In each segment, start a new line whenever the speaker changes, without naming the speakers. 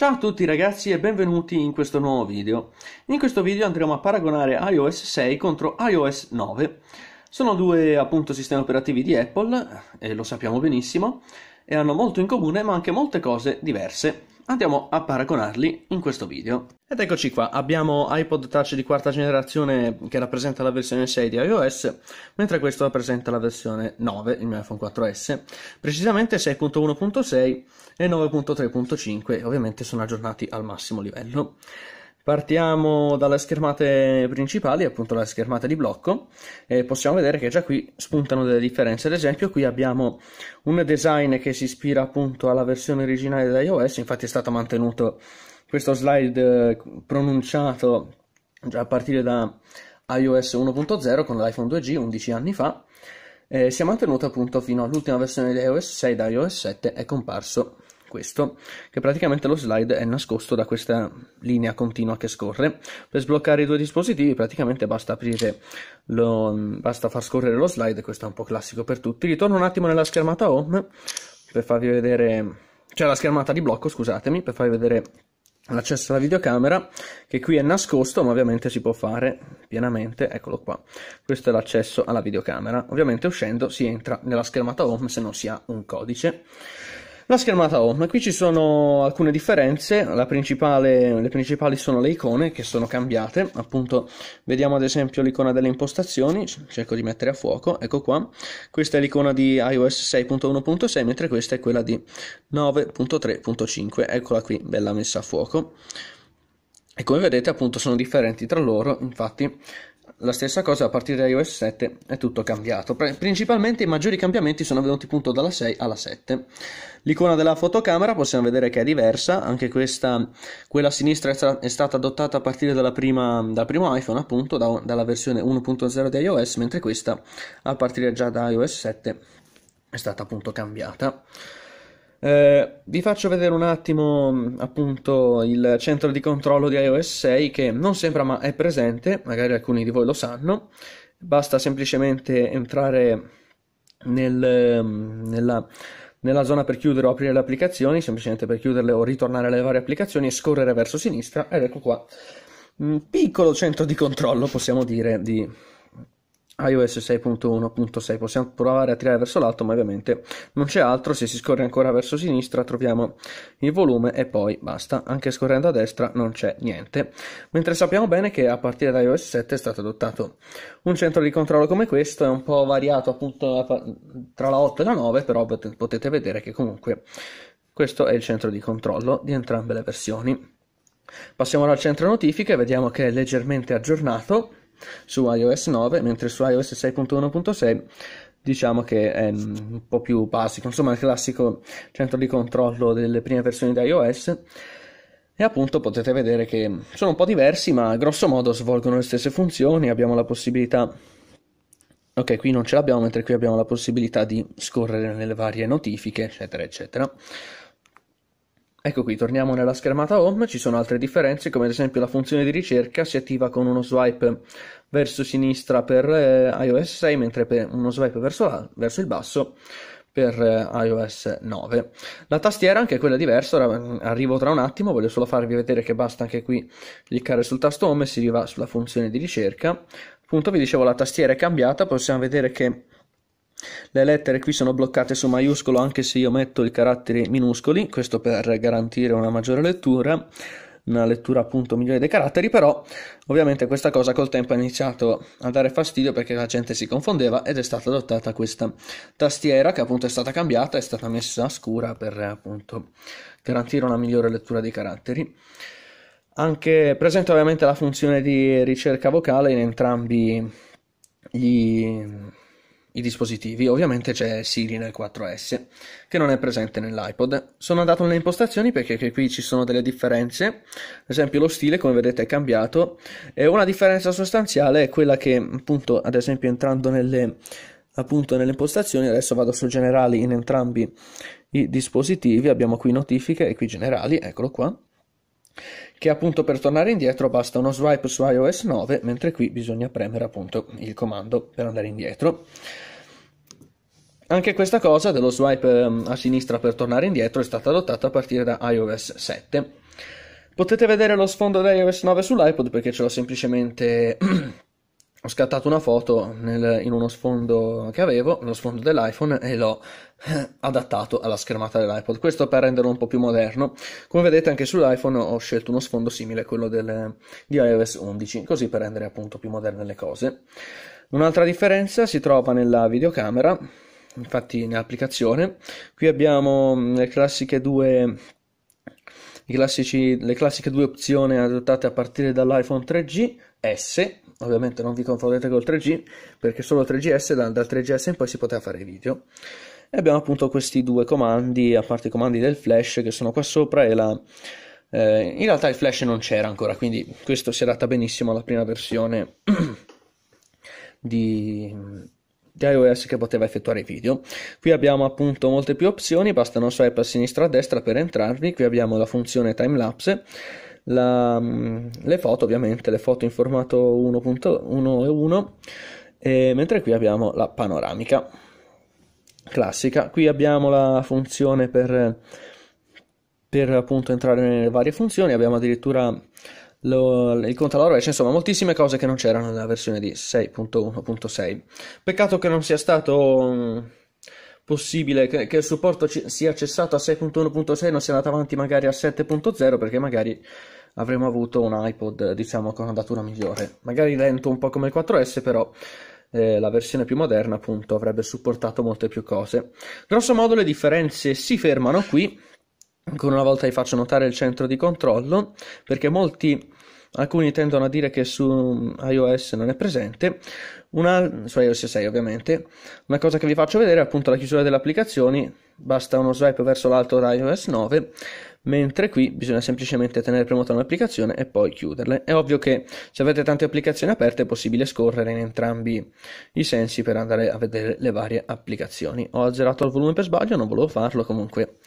Ciao a tutti ragazzi e benvenuti in questo nuovo video. In questo video andremo a paragonare iOS 6 contro iOS 9. Sono due appunto sistemi operativi di Apple, e lo sappiamo benissimo, e hanno molto in comune ma anche molte cose diverse. Andiamo a paragonarli in questo video. Ed eccoci qua, abbiamo iPod Touch di quarta generazione che rappresenta la versione 6 di iOS, mentre questo rappresenta la versione 9, il mio iPhone 4S, precisamente 6.1.6 e 9.3.5, ovviamente sono aggiornati al massimo livello. Partiamo dalle schermate principali, appunto la schermata di blocco, e possiamo vedere che già qui spuntano delle differenze. Ad esempio, qui abbiamo un design che si ispira appunto alla versione originale di iOS, infatti è stato mantenuto questo slide eh, pronunciato già a partire da iOS 1.0 con l'iPhone 2G 11 anni fa. e si è mantenuto appunto fino all'ultima versione di iOS 6 da iOS 7 è comparso questo, che praticamente lo slide è nascosto da questa linea continua che scorre. Per sbloccare i due dispositivi praticamente basta aprire, lo, basta far scorrere lo slide, questo è un po' classico per tutti. Ritorno un attimo nella schermata home per farvi vedere, cioè la schermata di blocco, scusatemi, per farvi vedere l'accesso alla videocamera che qui è nascosto ma ovviamente si può fare pienamente eccolo qua questo è l'accesso alla videocamera ovviamente uscendo si entra nella schermata home se non si ha un codice la schermata home, qui ci sono alcune differenze, principale, le principali sono le icone che sono cambiate, appunto vediamo ad esempio l'icona delle impostazioni, cerco di mettere a fuoco, ecco qua, questa è l'icona di iOS 6.1.6 mentre questa è quella di 9.3.5, eccola qui, bella messa a fuoco. E come vedete appunto sono differenti tra loro, infatti la stessa cosa a partire da iOS 7 è tutto cambiato. Principalmente i maggiori cambiamenti sono venuti appunto dalla 6 alla 7. L'icona della fotocamera possiamo vedere che è diversa, anche questa, quella a sinistra è stata adottata a partire prima, dal primo iPhone, appunto, da, dalla versione 1.0 di iOS, mentre questa a partire già da iOS 7 è stata appunto cambiata. Eh, vi faccio vedere un attimo appunto il centro di controllo di iOS 6 che non sembra ma è presente, magari alcuni di voi lo sanno, basta semplicemente entrare nel, nella, nella, zona per chiudere o aprire le applicazioni, semplicemente per chiuderle o ritornare alle varie applicazioni e scorrere verso sinistra ed ecco qua un piccolo centro di controllo possiamo dire di iOS 6.1.6 possiamo provare a tirare verso l'alto ma ovviamente non c'è altro se si scorre ancora verso sinistra troviamo il volume e poi basta anche scorrendo a destra non c'è niente mentre sappiamo bene che a partire da iOS 7 è stato adottato un centro di controllo come questo è un po' variato appunto tra la 8 e la 9 però potete vedere che comunque questo è il centro di controllo di entrambe le versioni passiamo ora al centro notifiche vediamo che è leggermente aggiornato su iOS 9, mentre su iOS 6.1.6 diciamo che è mm, un po' più basico, insomma il classico centro di controllo delle prime versioni di iOS e appunto potete vedere che sono un po' diversi ma grosso modo svolgono le stesse funzioni, abbiamo la possibilità ok qui non ce l'abbiamo mentre qui abbiamo la possibilità di scorrere nelle varie notifiche eccetera eccetera Ecco qui, torniamo nella schermata home, ci sono altre differenze come ad esempio la funzione di ricerca si attiva con uno swipe verso sinistra per eh, iOS 6 mentre per uno swipe verso, verso il basso per eh, iOS 9. La tastiera anche quella diversa, ora mm, arrivo tra un attimo, voglio solo farvi vedere che basta anche qui cliccare sul tasto home e si arriva sulla funzione di ricerca. Appunto vi dicevo la tastiera è cambiata, possiamo vedere che le lettere qui sono bloccate su maiuscolo anche se io metto i caratteri minuscoli, questo per garantire una maggiore lettura, una lettura appunto migliore dei caratteri, però ovviamente questa cosa col tempo ha iniziato a dare fastidio perché la gente si confondeva ed è stata adottata questa tastiera che appunto è stata cambiata, è stata messa a scura per appunto garantire una migliore lettura dei caratteri. Anche presente ovviamente la funzione di ricerca vocale in entrambi gli i dispositivi. Ovviamente c'è Siri nel 4S, che non è presente nell'iPod. Sono andato nelle impostazioni perché qui ci sono delle differenze. Ad esempio, lo stile, come vedete, è cambiato. E una differenza sostanziale è quella che, appunto, ad esempio, entrando nelle, appunto, nelle impostazioni, adesso vado su generali in entrambi i dispositivi. Abbiamo qui notifiche e qui generali, eccolo qua che appunto per tornare indietro basta uno swipe su iOS 9, mentre qui bisogna premere appunto il comando per andare indietro. Anche questa cosa dello swipe ehm, a sinistra per tornare indietro è stata adottata a partire da iOS 7. Potete vedere lo sfondo di iOS 9 sull'iPod perché ce l'ho semplicemente ho scattato una foto nel, in uno sfondo che avevo, lo sfondo dell'iPhone, e l'ho eh, adattato alla schermata dell'iPod. Questo per renderlo un po' più moderno. Come vedete anche sull'iPhone ho scelto uno sfondo simile a quello del, di iOS 11, così per rendere appunto più moderne le cose. Un'altra differenza si trova nella videocamera, infatti nell'applicazione. Qui abbiamo mm, le classiche due Classici, le classiche due opzioni adottate a partire dall'iPhone 3G S, ovviamente non vi confondete col 3G perché solo 3GS, dal, dal 3GS in poi si poteva fare video. E abbiamo appunto questi due comandi, a parte i comandi del flash che sono qua sopra e la... Eh, in realtà il flash non c'era ancora, quindi questo si adatta benissimo alla prima versione di, di iOS che poteva effettuare i video. Qui abbiamo appunto molte più opzioni, bastano swipe a sinistra e a destra per entrarvi. Qui abbiamo la funzione timelapse la, mm, le foto ovviamente le foto in formato 1.1 e 1 mentre qui abbiamo la panoramica classica qui abbiamo la funzione per, per appunto entrare nelle varie funzioni abbiamo addirittura lo, il controllo alla insomma, moltissime cose che non c'erano nella versione di 6.1.6. Peccato che non sia stato mm, possibile che, che, il supporto ci, sia cessato a 6.1.6 non sia andato avanti magari a 7.0 perché magari avremmo avuto un iPod, diciamo, con andatura migliore. Magari lento un po' come il 4S, però eh, la versione più moderna, appunto, avrebbe supportato molte più cose. Grosso modo le differenze si fermano qui. Ancora una volta vi faccio notare il centro di controllo, perché molti alcuni tendono a dire che su mm, iOS non è presente, una, su iOS 6 ovviamente, una cosa che vi faccio vedere è appunto la chiusura delle applicazioni, basta uno swipe verso l'alto da iOS 9, mentre qui bisogna semplicemente tenere premuta un'applicazione e poi chiuderle. È ovvio che se avete tante applicazioni aperte è possibile scorrere in entrambi i sensi per andare a vedere le varie applicazioni. Ho azzerato il volume per sbaglio, non volevo farlo comunque.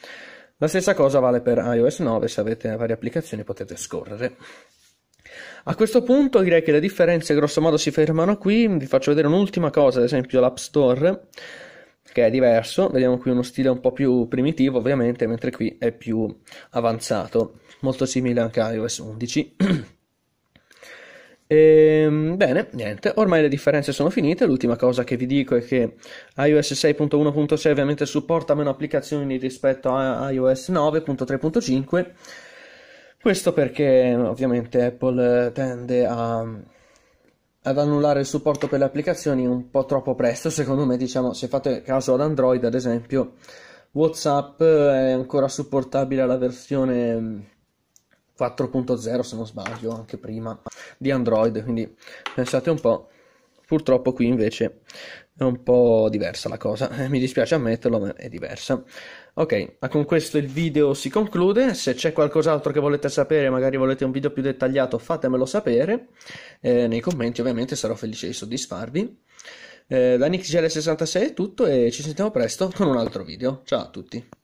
La stessa cosa vale per iOS 9, se avete varie applicazioni potete scorrere. A questo punto direi che le differenze grossomodo si fermano qui, vi faccio vedere un'ultima cosa, ad esempio l'App Store, che è diverso, vediamo qui uno stile un po' più primitivo ovviamente, mentre qui è più avanzato, molto simile anche a iOS 11. E, ehm, bene, niente, ormai le differenze sono finite. L'ultima cosa che vi dico è che iOS 6.1.6 ovviamente supporta meno applicazioni rispetto a iOS 9.3.5 questo perché ovviamente Apple eh, tende a, ad annullare il supporto per le applicazioni un po' troppo presto, secondo me, diciamo, se fate caso ad Android, ad esempio, WhatsApp eh, è ancora supportabile alla versione 4.0, se non sbaglio, anche prima di Android, quindi pensate un po'. Purtroppo qui invece è un po' diversa la cosa, eh, mi dispiace ammetterlo, ma è diversa. Ok, con questo il video si conclude, se c'è qualcos'altro che volete sapere, magari volete un video più dettagliato, fatemelo sapere, eh, nei commenti ovviamente sarò felice di soddisfarvi. Eh, da NixGL66 è tutto e ci sentiamo presto con un altro video. Ciao a tutti!